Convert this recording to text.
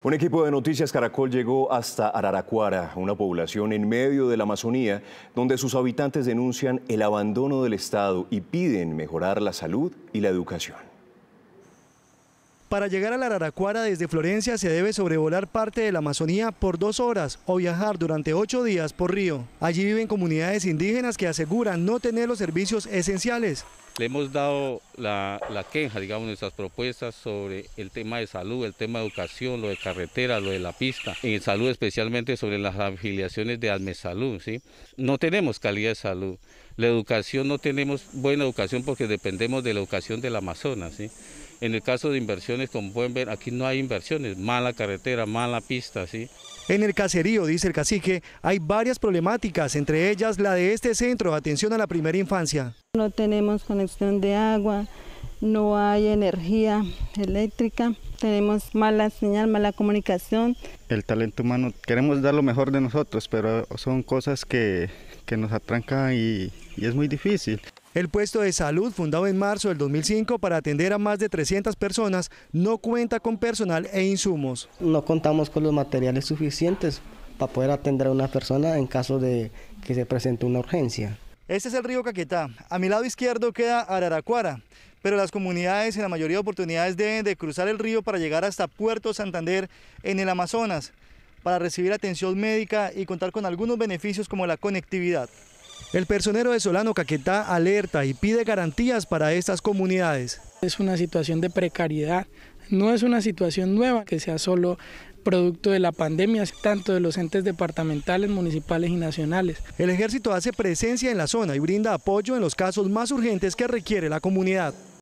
Un equipo de Noticias Caracol llegó hasta Araraquara, una población en medio de la Amazonía, donde sus habitantes denuncian el abandono del Estado y piden mejorar la salud y la educación. Para llegar a la Araraquara desde Florencia se debe sobrevolar parte de la Amazonía por dos horas o viajar durante ocho días por río. Allí viven comunidades indígenas que aseguran no tener los servicios esenciales, le hemos dado la, queja, digamos, nuestras propuestas sobre el tema de salud, el tema de educación, lo de carretera, lo de la pista, en salud especialmente sobre las afiliaciones de Almesalud, ¿sí? No tenemos calidad de salud. La educación no tenemos buena educación porque dependemos de la educación del Amazonas, ¿sí? En el caso de inversiones, como pueden ver, aquí no hay inversiones, mala carretera, mala pista, ¿sí? En el caserío, dice el cacique, hay varias problemáticas, entre ellas la de este centro de atención a la primera infancia. No tenemos conexión de agua, no hay energía eléctrica, tenemos mala señal, mala comunicación. El talento humano, queremos dar lo mejor de nosotros, pero son cosas que, nos atrancan y, y es muy difícil. El puesto de salud, fundado en marzo del 2005 para atender a más de 300 personas, no cuenta con personal e insumos. No contamos con los materiales suficientes para poder atender a una persona en caso de que se presente una urgencia. Este es el río Caquetá. A mi lado izquierdo queda Araracuara, pero las comunidades en la mayoría de oportunidades deben de cruzar el río para llegar hasta Puerto Santander en el Amazonas, para recibir atención médica y contar con algunos beneficios como la conectividad. El personero de Solano Caquetá alerta y pide garantías para estas comunidades. Es una situación de precariedad no es una situación nueva que sea solo producto de la pandemia, tanto de los entes departamentales, municipales y nacionales. El ejército hace presencia en la zona y brinda apoyo en los casos más urgentes que requiere la comunidad.